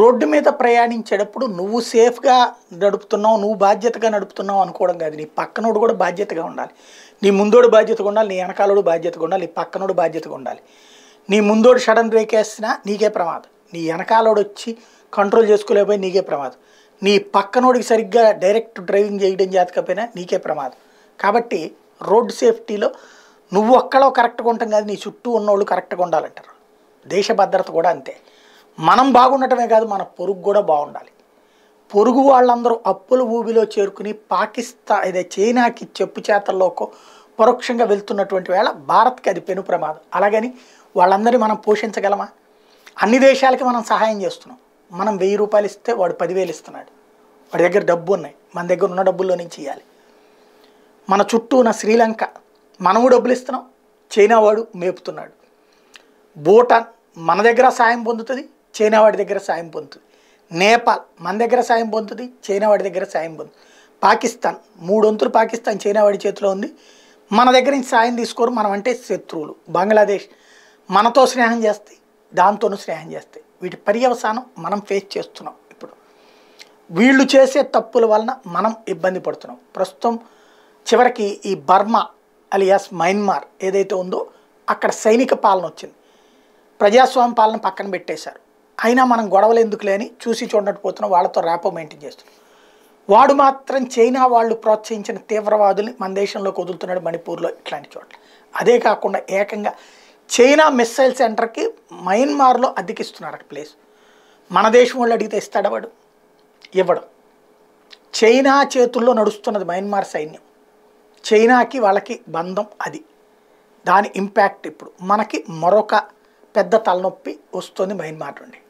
road మీద ప్రయాణించేటప్పుడు నువ్వు సేఫ్గా నడుపుతున్నావు నువ్వు బాధ్యతగా నడుపుతున్నావు అనుకోవడం కాదు నీ పక్కనోడు కూడా బాధ్యతగా ఉండాలి నీ ముందోడు బాధ్యతగా ఉండాలి నీ వెనకాలోడు బాధ్యతగా ఉండాలి నీ పక్కనోడు బాధ్యతగా ఉండాలి నీ ముందోడు సడన్ బ్రేక్ నీకే ప్రమాదం నీ వెనకాలోడు వచ్చి కంట్రోల్ చేసుకోలేకపోయి నీకే ప్రమాదం నీ పక్కనోడికి సరిగ్గా డైరెక్ట్ డ్రైవింగ్ చేయడం జాతకపోయినా నీకే ప్రమాదం కాబట్టి రోడ్డు సేఫ్టీలో నువ్వు ఒక్కడో కరెక్ట్గా ఉంటాం కాదు నీ చుట్టూ ఉన్నోళ్ళు కరెక్ట్గా ఉండాలంటారు దేశ భద్రత కూడా అంతే మనం బాగుండటమే కాదు మన పొరుగు కూడా బాగుండాలి పొరుగు వాళ్ళందరూ అప్పుల ఊబిలో చేరుకుని పాకిస్తాన్ అదే చైనాకి చెప్పు చేతల్లోకో పరోక్షంగా వెళ్తున్నటువంటి వేళ భారత్కి అది పెను ప్రమాదం అలాగని వాళ్ళందరినీ మనం పోషించగలమా అన్ని దేశాలకి మనం సహాయం చేస్తున్నాం మనం వెయ్యి రూపాయలు ఇస్తే వాడు పదివేలు ఇస్తున్నాడు వాడి దగ్గర డబ్బు ఉన్నాయి మన దగ్గర ఉన్న డబ్బుల్లో నుంచి ఇవ్వాలి మన చుట్టూ ఉన్న శ్రీలంక మనము డబ్బులు ఇస్తున్నాం చైనా వాడు మేపుతున్నాడు భూటాన్ మన దగ్గర సాయం పొందుతుంది చైనా వాడి దగ్గర సాయం పొందుతుంది నేపాల్ మన దగ్గర సాయం పొందుతుంది చైనా వాడి దగ్గర సాయం పొందుతుంది పాకిస్తాన్ మూడొంతులు పాకిస్తాన్ చైనా వాడి చేతిలో ఉంది మన దగ్గర నుంచి సాయం తీసుకోరు మనం అంటే శత్రువులు బంగ్లాదేశ్ మనతో స్నేహం చేస్తాయి దాంతోనూ స్నేహం చేస్తాయి వీటి పర్యవసానం మనం ఫేస్ చేస్తున్నాం ఇప్పుడు వీళ్ళు చేసే తప్పుల వలన మనం ఇబ్బంది పడుతున్నాం ప్రస్తుతం చివరికి ఈ బర్మా అలియాస్ మయన్మార్ ఏదైతే ఉందో అక్కడ సైనిక పాలన వచ్చింది ప్రజాస్వామ్య పాలన పక్కన పెట్టేశారు అయినా మనం గొడవలు ఎందుకులే అని చూసి చూడనట్టు వాళ్ళతో ర్యాపో మెయింటైన్ చేస్తున్నాం వాడు మాత్రం చైనా వాళ్ళు ప్రోత్సహించిన తీవ్రవాదుల్ని మన దేశంలోకి వదులుతున్నాడు మణిపూర్లో ఇట్లాంటి చోట్ల అదే కాకుండా ఏకంగా చైనా మిస్సైల్ సెంటర్కి మయన్మార్లో అద్దెకిస్తున్నారు అక్కడ ప్లేస్ మన దేశం వాళ్ళు అడిగితే ఇస్తాడు వాడు ఇవ్వడం చైనా చేతుల్లో నడుస్తున్నది మయన్మార్ సైన్యం చైనాకి వాళ్ళకి బంధం అది దాని ఇంపాక్ట్ ఇప్పుడు మనకి మరొక పెద్ద తలనొప్పి వస్తుంది మయన్మార్ నుండి